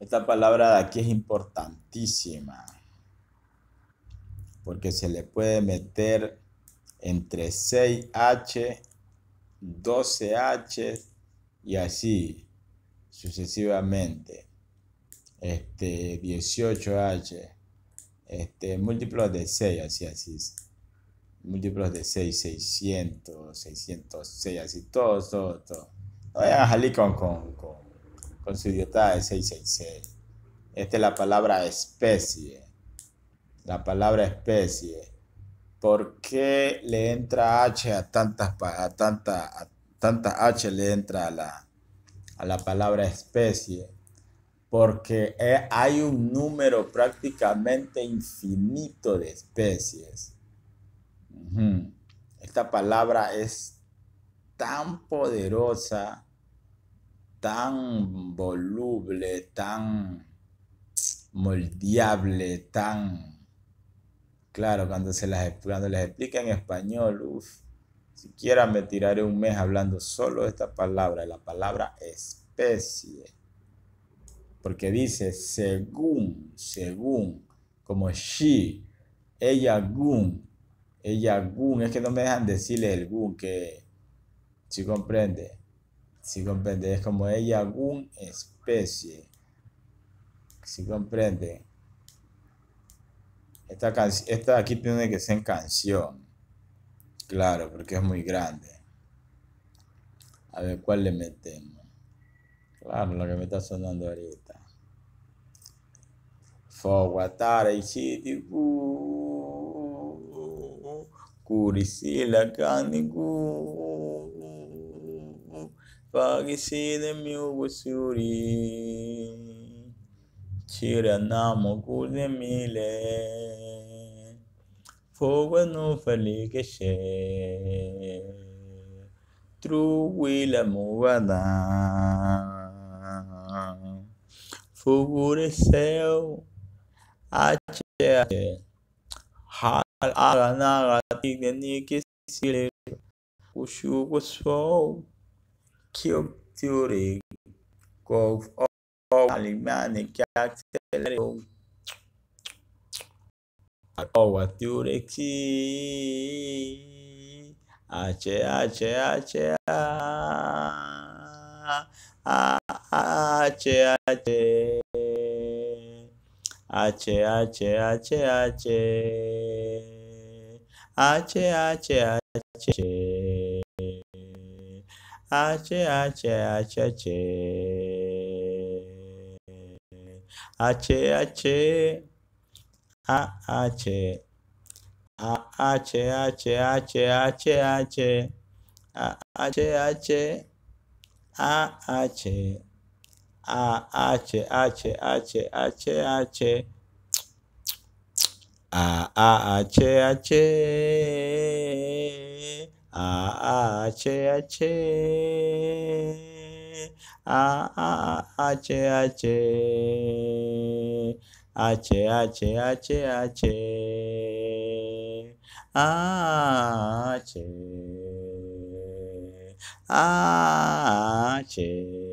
Esta palabra de aquí es importantísima porque se le puede meter entre 6H, 12H y así sucesivamente. Este 18H, este múltiplos de 6, así así. Múltiplos de 6, 600, 606, así todo, todo, a salir con, con, con con su de 666. Esta es la palabra especie. La palabra especie. ¿Por qué le entra H a tantas tanta a H le entra la a la palabra especie? Porque eh, hay un número prácticamente infinito de especies. Esta palabra es tan poderosa tan voluble, tan moldeable, tan... Claro, cuando, se las, les explica en español, uff, siquiera me tiraré un mes hablando solo de esta palabra, la palabra especie. Porque dice según, según, como she, ella gun, ella gun, es que no me dejan decirle el gun, que, si comprende, si comprende, es como ella algún especie. Si comprende. Esta, can esta aquí tiene que ser canción. Claro, porque es muy grande. A ver cuál le metemos. Claro, lo que me está sonando ahorita. Foguatara y Chitipu. Curisila Fagisile miyugusuri Chirana mugule mile Fogano falikeshe Truwila muvada Fugureseu Ache Hal aranaga tignani kisile Ushugo sol cube theory of theory gov Alemania accéléré ọ̀wà tí ó rẹ̀ kí àṣẹ àṣẹ àṣẹ àṣẹ àṣẹ àṣẹ àṣẹ àṣẹ àṣẹ àṣẹ àṣẹ àṣẹ. 아재 아재 아재 아재 아재 아재 아 아재 아 아재 아재 아재 아재 아재 아 아재 아재 아 아재 아 아재 아재 아재 아재 아재 아, 아, 아체, 아체. 아아제 아제 아아아제 아제 아제 아제 아제 아제 아제 아제